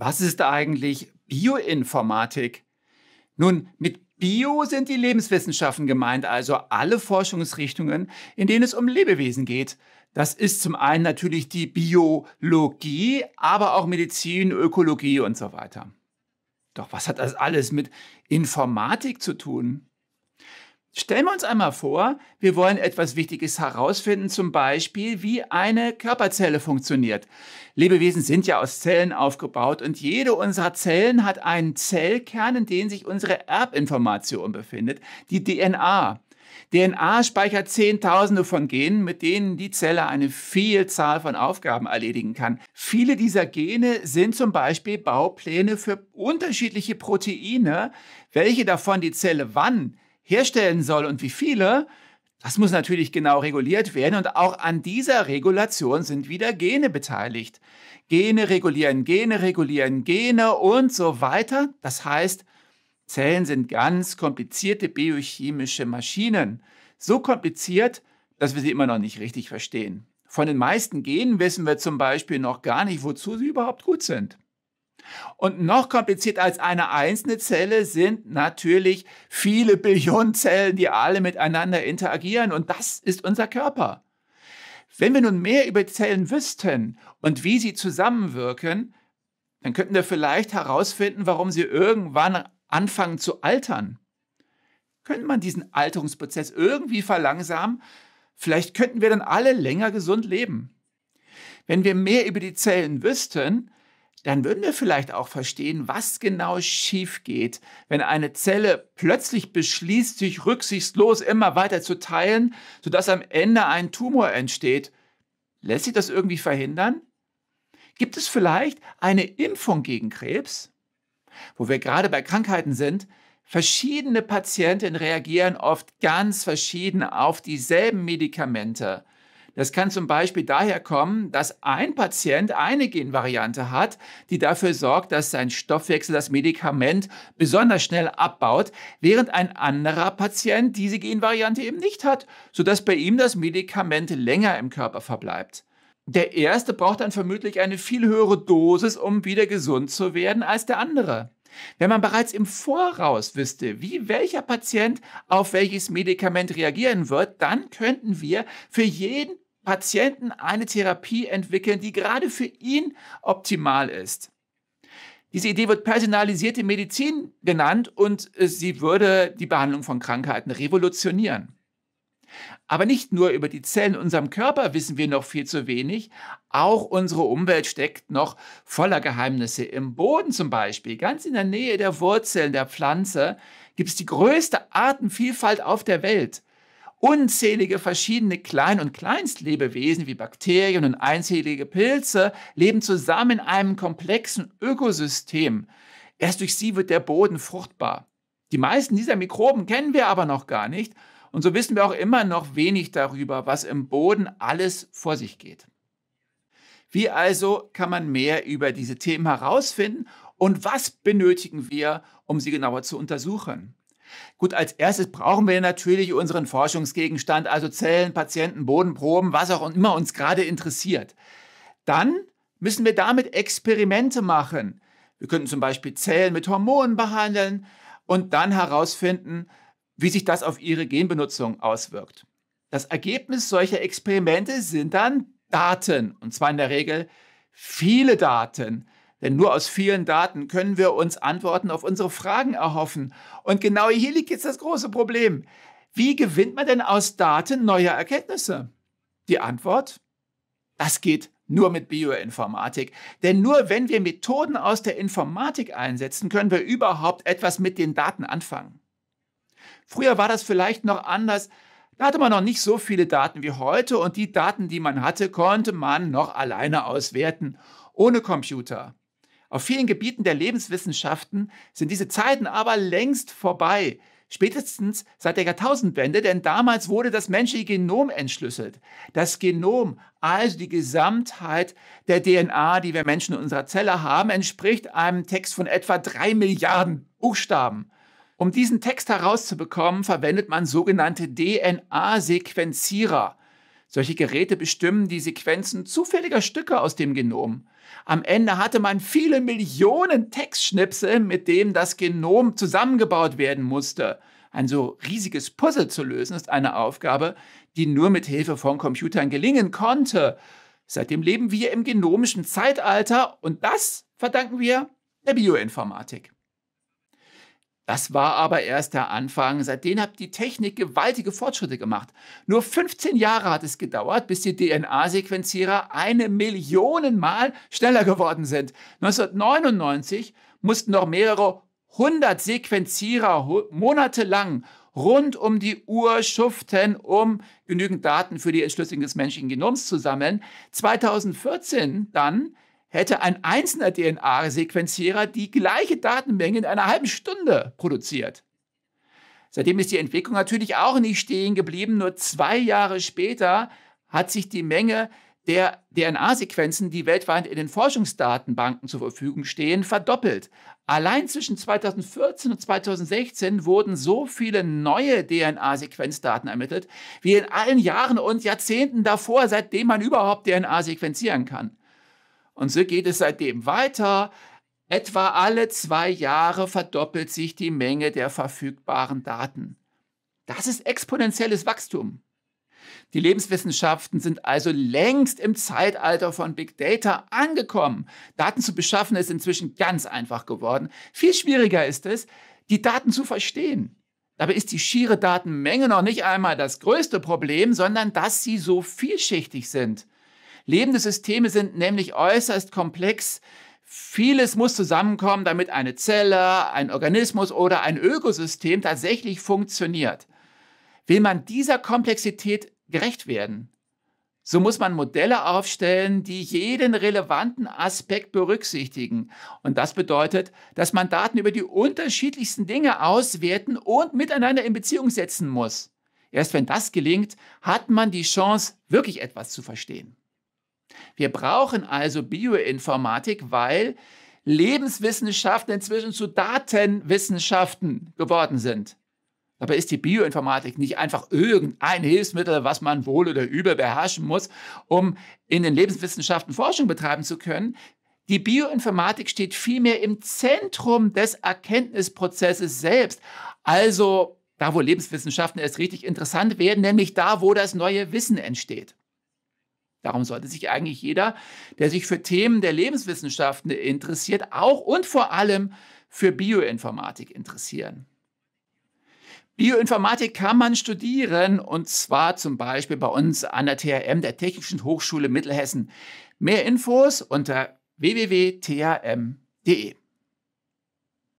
Was ist eigentlich Bioinformatik? Nun, mit Bio sind die Lebenswissenschaften gemeint, also alle Forschungsrichtungen, in denen es um Lebewesen geht. Das ist zum einen natürlich die Biologie, aber auch Medizin, Ökologie und so weiter. Doch was hat das alles mit Informatik zu tun? Stellen wir uns einmal vor, wir wollen etwas Wichtiges herausfinden, zum Beispiel wie eine Körperzelle funktioniert. Lebewesen sind ja aus Zellen aufgebaut und jede unserer Zellen hat einen Zellkern, in dem sich unsere Erbinformation befindet, die DNA. DNA speichert Zehntausende von Genen, mit denen die Zelle eine Vielzahl von Aufgaben erledigen kann. Viele dieser Gene sind zum Beispiel Baupläne für unterschiedliche Proteine, welche davon die Zelle wann herstellen soll und wie viele, das muss natürlich genau reguliert werden und auch an dieser Regulation sind wieder Gene beteiligt. Gene regulieren, Gene regulieren, Gene und so weiter. Das heißt, Zellen sind ganz komplizierte biochemische Maschinen. So kompliziert, dass wir sie immer noch nicht richtig verstehen. Von den meisten Genen wissen wir zum Beispiel noch gar nicht, wozu sie überhaupt gut sind. Und noch komplizierter als eine einzelne Zelle sind natürlich viele Billionen Zellen, die alle miteinander interagieren. Und das ist unser Körper. Wenn wir nun mehr über Zellen wüssten und wie sie zusammenwirken, dann könnten wir vielleicht herausfinden, warum sie irgendwann anfangen zu altern. Könnte man diesen Alterungsprozess irgendwie verlangsamen? Vielleicht könnten wir dann alle länger gesund leben. Wenn wir mehr über die Zellen wüssten, dann würden wir vielleicht auch verstehen, was genau schief geht, wenn eine Zelle plötzlich beschließt, sich rücksichtslos immer weiter zu teilen, sodass am Ende ein Tumor entsteht. Lässt sich das irgendwie verhindern? Gibt es vielleicht eine Impfung gegen Krebs? Wo wir gerade bei Krankheiten sind, verschiedene Patienten reagieren oft ganz verschieden auf dieselben Medikamente. Das kann zum Beispiel daher kommen, dass ein Patient eine Genvariante hat, die dafür sorgt, dass sein Stoffwechsel das Medikament besonders schnell abbaut, während ein anderer Patient diese Genvariante eben nicht hat, sodass bei ihm das Medikament länger im Körper verbleibt. Der erste braucht dann vermutlich eine viel höhere Dosis, um wieder gesund zu werden, als der andere. Wenn man bereits im Voraus wüsste, wie welcher Patient auf welches Medikament reagieren wird, dann könnten wir für jeden Patienten eine Therapie entwickeln, die gerade für ihn optimal ist. Diese Idee wird personalisierte Medizin genannt und äh, sie würde die Behandlung von Krankheiten revolutionieren. Aber nicht nur über die Zellen in unserem Körper wissen wir noch viel zu wenig, auch unsere Umwelt steckt noch voller Geheimnisse. Im Boden zum Beispiel, ganz in der Nähe der Wurzeln der Pflanze, gibt es die größte Artenvielfalt auf der Welt. Unzählige verschiedene Klein- und Kleinstlebewesen wie Bakterien und einzählige Pilze leben zusammen in einem komplexen Ökosystem. Erst durch sie wird der Boden fruchtbar. Die meisten dieser Mikroben kennen wir aber noch gar nicht und so wissen wir auch immer noch wenig darüber, was im Boden alles vor sich geht. Wie also kann man mehr über diese Themen herausfinden und was benötigen wir, um sie genauer zu untersuchen? Gut, als erstes brauchen wir natürlich unseren Forschungsgegenstand, also Zellen, Patienten, Bodenproben, was auch immer uns gerade interessiert. Dann müssen wir damit Experimente machen. Wir könnten zum Beispiel Zellen mit Hormonen behandeln und dann herausfinden, wie sich das auf ihre Genbenutzung auswirkt. Das Ergebnis solcher Experimente sind dann Daten, und zwar in der Regel viele Daten, denn nur aus vielen Daten können wir uns Antworten auf unsere Fragen erhoffen. Und genau hier liegt jetzt das große Problem. Wie gewinnt man denn aus Daten neue Erkenntnisse? Die Antwort? Das geht nur mit Bioinformatik. Denn nur wenn wir Methoden aus der Informatik einsetzen, können wir überhaupt etwas mit den Daten anfangen. Früher war das vielleicht noch anders. Da hatte man noch nicht so viele Daten wie heute und die Daten, die man hatte, konnte man noch alleine auswerten, ohne Computer. Auf vielen Gebieten der Lebenswissenschaften sind diese Zeiten aber längst vorbei. Spätestens seit der Jahrtausendwende, denn damals wurde das menschliche Genom entschlüsselt. Das Genom, also die Gesamtheit der DNA, die wir Menschen in unserer Zelle haben, entspricht einem Text von etwa drei Milliarden Buchstaben. Um diesen Text herauszubekommen, verwendet man sogenannte DNA-Sequenzierer. Solche Geräte bestimmen die Sequenzen zufälliger Stücke aus dem Genom. Am Ende hatte man viele Millionen Textschnipsel, mit denen das Genom zusammengebaut werden musste. Ein so riesiges Puzzle zu lösen ist eine Aufgabe, die nur mit Hilfe von Computern gelingen konnte. Seitdem leben wir im genomischen Zeitalter und das verdanken wir der Bioinformatik. Das war aber erst der Anfang. Seitdem hat die Technik gewaltige Fortschritte gemacht. Nur 15 Jahre hat es gedauert, bis die DNA-Sequenzierer eine Million Mal schneller geworden sind. 1999 mussten noch mehrere hundert Sequenzierer monatelang rund um die Uhr schuften, um genügend Daten für die Entschlüsselung des menschlichen Genoms zu sammeln. 2014 dann hätte ein einzelner DNA-Sequenzierer die gleiche Datenmenge in einer halben Stunde produziert. Seitdem ist die Entwicklung natürlich auch nicht stehen geblieben. Nur zwei Jahre später hat sich die Menge der DNA-Sequenzen, die weltweit in den Forschungsdatenbanken zur Verfügung stehen, verdoppelt. Allein zwischen 2014 und 2016 wurden so viele neue DNA-Sequenzdaten ermittelt, wie in allen Jahren und Jahrzehnten davor, seitdem man überhaupt DNA sequenzieren kann. Und so geht es seitdem weiter. Etwa alle zwei Jahre verdoppelt sich die Menge der verfügbaren Daten. Das ist exponentielles Wachstum. Die Lebenswissenschaften sind also längst im Zeitalter von Big Data angekommen. Daten zu beschaffen ist inzwischen ganz einfach geworden. Viel schwieriger ist es, die Daten zu verstehen. Dabei ist die schiere Datenmenge noch nicht einmal das größte Problem, sondern dass sie so vielschichtig sind. Lebende Systeme sind nämlich äußerst komplex. Vieles muss zusammenkommen, damit eine Zelle, ein Organismus oder ein Ökosystem tatsächlich funktioniert. Will man dieser Komplexität gerecht werden, so muss man Modelle aufstellen, die jeden relevanten Aspekt berücksichtigen. Und das bedeutet, dass man Daten über die unterschiedlichsten Dinge auswerten und miteinander in Beziehung setzen muss. Erst wenn das gelingt, hat man die Chance, wirklich etwas zu verstehen. Wir brauchen also Bioinformatik, weil Lebenswissenschaften inzwischen zu Datenwissenschaften geworden sind. Dabei ist die Bioinformatik nicht einfach irgendein Hilfsmittel, was man wohl oder übel beherrschen muss, um in den Lebenswissenschaften Forschung betreiben zu können. Die Bioinformatik steht vielmehr im Zentrum des Erkenntnisprozesses selbst. Also da, wo Lebenswissenschaften erst richtig interessant werden, nämlich da, wo das neue Wissen entsteht. Darum sollte sich eigentlich jeder, der sich für Themen der Lebenswissenschaften interessiert, auch und vor allem für Bioinformatik interessieren. Bioinformatik kann man studieren und zwar zum Beispiel bei uns an der THM, der Technischen Hochschule Mittelhessen. Mehr Infos unter www.thm.de.